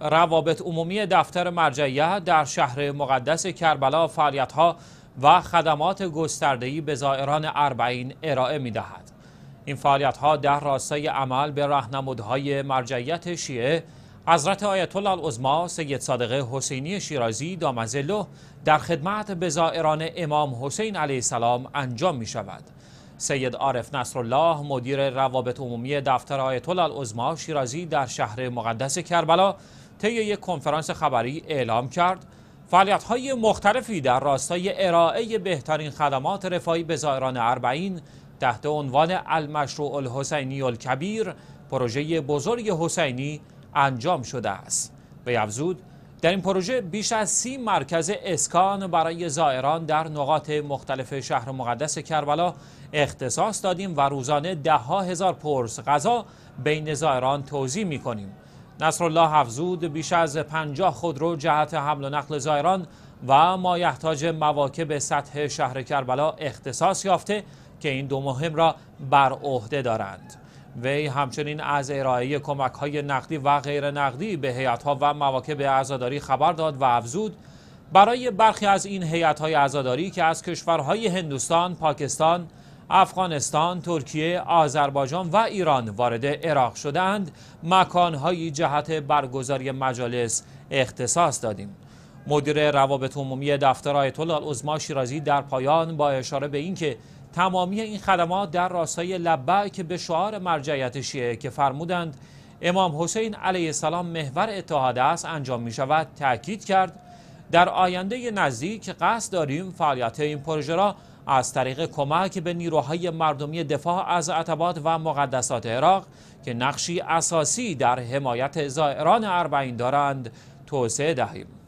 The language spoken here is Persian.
روابط عمومی دفتر مرجعیه در شهر مقدس کربلا فعالیتها و خدمات گسترده‌ای به زائران اربعین ارائه می دهد. این فعالیت‌ها در راستای عمل به راهنمودهای مرجعیت شیعه حضرت آیت الله العظما سید صادق حسینی شیرازی دامزلو در خدمت به زائران امام حسین علیه السلام انجام می شود. سید عارف نصرالله مدیر روابط عمومی دفتر آیت الله العظما شیرازی در شهر مقدس کربلا طی یک کنفرانس خبری اعلام کرد فعالیت های مختلفی در راستای ارائه بهترین خدمات رفاهی به زائران اربعین تحت عنوان المشروع الحسینی الکبیر پروژه بزرگ حسینی انجام شده است به افزود در این پروژه بیش از سی مرکز اسکان برای زائران در نقاط مختلف شهر مقدس کربلا اختصاص دادیم و روزانه ده ها هزار پرس غذا بین زائران توضیح می کنیم نصرالله افزود بیش از پنجاه خودرو جهت حمل و نقل زایران و مایحتاج مواکب سطح شهر کربلا اختصاص یافته که این دو مهم را بر عهده دارند وی همچنین از ارائه کمک های نقدی و غیر نقدی به هیات ها و مواکب عزاداری خبر داد و افزود برای برخی از این هیات های عزاداری که از کشورهای هندوستان، پاکستان، افغانستان، ترکیه، آذربایجان و ایران وارد عراق شدند مکانهایی جهت برگزاری مجالس اختصاص دادیم مدیر روابط عمومی دفتر آیت الله شیرازی در پایان با اشاره به اینکه تمامی این خدمات در راستای که به شعار مرجعیت شیعه که فرمودند امام حسین علیه السلام محور اتحاد است انجام می شود تاکید کرد در آینده نزدیک قصد داریم فعالیت این پروژه را از طریق کمک به نیروهای مردمی دفاع از عتبات و مقدسات عراق که نقشی اساسی در حمایت زائران اربعین دارند توسعه دهیم